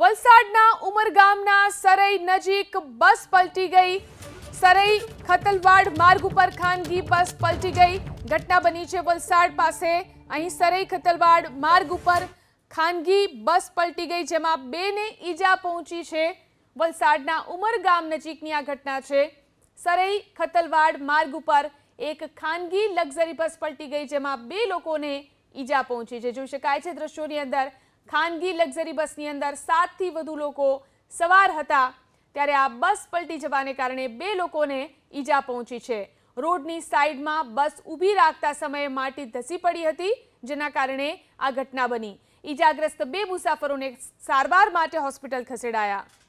વલસાડના ઉમર ગામના સરઈ નજીક બસ પલટી ગઈ સરઈ ખતલવાડ માર્ગ ઉપર ખાનગી બસ પલટી ગઈ ઘટના બની છે વલસાડ પાસે અહીં સરઈ ખતલવાડ માર્ગ ઉપર ખાનગી બસ પલટી ગઈ જેમાં બેને ઈજા પહોંચી છે વલસાડના ઉમર ગામ નજીકની આ ઘટના છે સરઈ ખતલવાડ માર્ગ ઉપર એક ખાનગી લક્ઝરી બસ પલટી ગઈ જેમાં બે લોકોને ઈજા પહોંચી છે જોઈ શકાય છે દ્રશ્યોની અંદર ખાનગી લક્ઝરી બસની અંદર સાતથી વધુ લોકો સવાર હતા ત્યારે આ બસ પલટી જવાને કારણે બે લોકોને ઈજા પહોંચી છે રોડની સાઈડમાં બસ ઊભી રાખતા સમયે માટી ધસી પડી હતી જેના કારણે આ ઘટના બની ઈજાગ્રસ્ત બે મુસાફરોને સારવાર માટે હોસ્પિટલ ખસેડાયા